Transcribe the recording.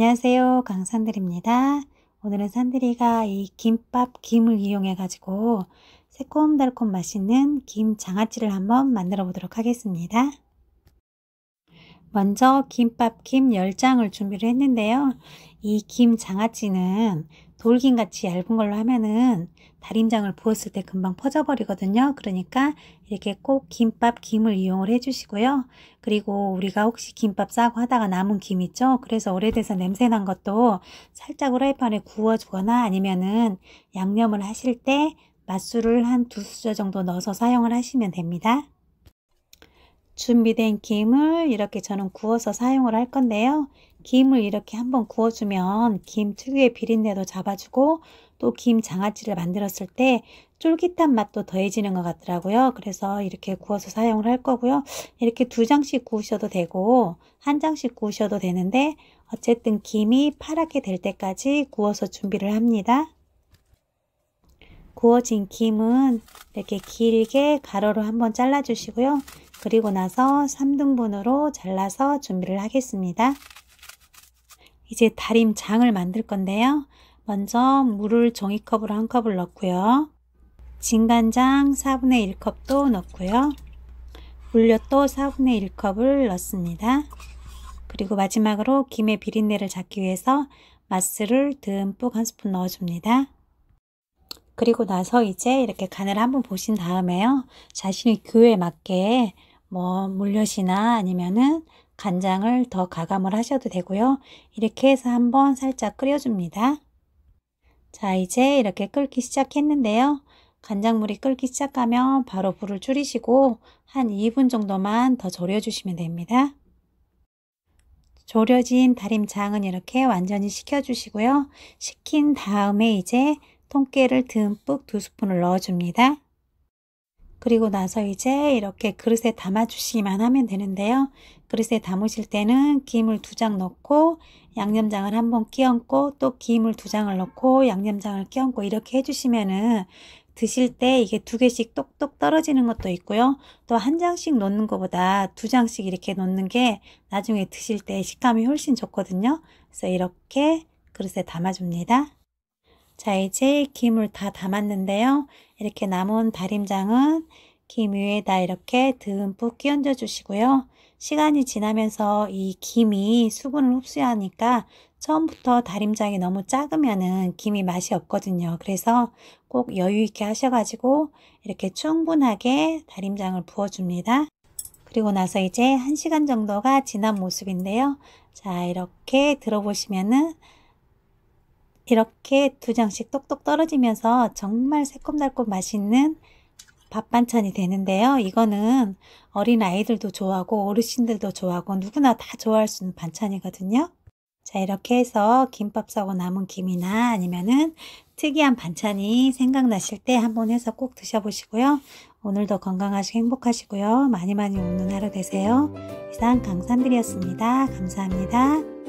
안녕하세요 강산들입니다 오늘은 산들이가 이 김밥 김을 이용해 가지고 새콤달콤 맛있는 김 장아찌를 한번 만들어 보도록 하겠습니다 먼저 김밥김 10장을 준비를 했는데요. 이 김 장아찌는 돌김같이 얇은 걸로 하면은 다림장을 부었을 때 금방 퍼져버리거든요. 그러니까 이렇게 꼭 김밥 김을 이용을 해주시고요. 그리고 우리가 혹시 김밥 싸고 하다가 남은 김 있죠? 그래서 오래돼서 냄새난 것도 살짝 후라이팬에 구워주거나 아니면은 양념을 하실 때 맛술을 한 두 수저 정도 넣어서 사용을 하시면 됩니다. 준비된 김을 이렇게 저는 구워서 사용을 할 건데요. 김을 이렇게 한번 구워주면 김 특유의 비린내도 잡아주고 또 김 장아찌를 만들었을 때 쫄깃한 맛도 더해지는 것 같더라고요. 그래서 이렇게 구워서 사용을 할 거고요. 이렇게 두 장씩 구우셔도 되고 한 장씩 구우셔도 되는데 어쨌든 김이 파랗게 될 때까지 구워서 준비를 합니다. 구워진 김은 이렇게 길게 가로로 한번 잘라주시고요. 그리고 나서 3등분으로 잘라서 준비를 하겠습니다. 이제 다림장을 만들 건데요. 먼저 물을 종이컵으로 한 컵을 넣고요. 진간장 4분의 1컵도 넣고요. 물엿도 4분의 1컵을 넣습니다. 그리고 마지막으로 김의 비린내를 잡기 위해서 맛술을 듬뿍 한 스푼 넣어줍니다. 그리고 나서 이제 이렇게 간을 한번 보신 다음에요. 자신의 교에 맞게 뭐 물엿이나 아니면은 간장을 더 가감을 하셔도 되고요. 이렇게 해서 한번 살짝 끓여줍니다. 자 이제 이렇게 끓기 시작했는데요. 간장물이 끓기 시작하면 바로 불을 줄이시고 한 2분 정도만 더 졸여주시면 됩니다. 졸여진 다림장은 이렇게 완전히 식혀주시고요. 식힌 다음에 이제 통깨를 듬뿍 두 스푼을 넣어줍니다. 그리고 나서 이제 이렇게 그릇에 담아주시기만 하면 되는데요. 그릇에 담으실 때는 김을 두 장 넣고 양념장을 한번 끼얹고 또 김을 두 장을 넣고 양념장을 끼얹고 이렇게 해주시면은 드실 때 이게 두 개씩 똑똑 떨어지는 것도 있고요. 또 한 장씩 놓는 것보다 두 장씩 이렇게 놓는 게 나중에 드실 때 식감이 훨씬 좋거든요. 그래서 이렇게 그릇에 담아줍니다. 자 이제 김을 다 담았는데요. 이렇게 남은 다림장은 김 위에다 이렇게 듬뿍 끼얹어 주시고요. 시간이 지나면서 이 김이 수분을 흡수하니까 처음부터 다림장이 너무 작으면은 김이 맛이 없거든요. 그래서 꼭 여유 있게 하셔가지고 이렇게 충분하게 다림장을 부어줍니다. 그리고 나서 이제 1시간 정도가 지난 모습인데요. 자 이렇게 들어보시면은 이렇게 두 장씩 똑똑 떨어지면서 정말 새콤달콤 맛있는 밥 반찬이 되는데요. 이거는 어린 아이들도 좋아하고 어르신들도 좋아하고 누구나 다 좋아할 수 있는 반찬이거든요. 자 이렇게 해서 김밥 싸고 남은 김이나 아니면은 특이한 반찬이 생각나실 때 한번 해서 꼭 드셔보시고요. 오늘도 건강하시고 행복하시고요. 많이 많이 웃는 하루 되세요. 이상 강산들이었습니다. 감사합니다.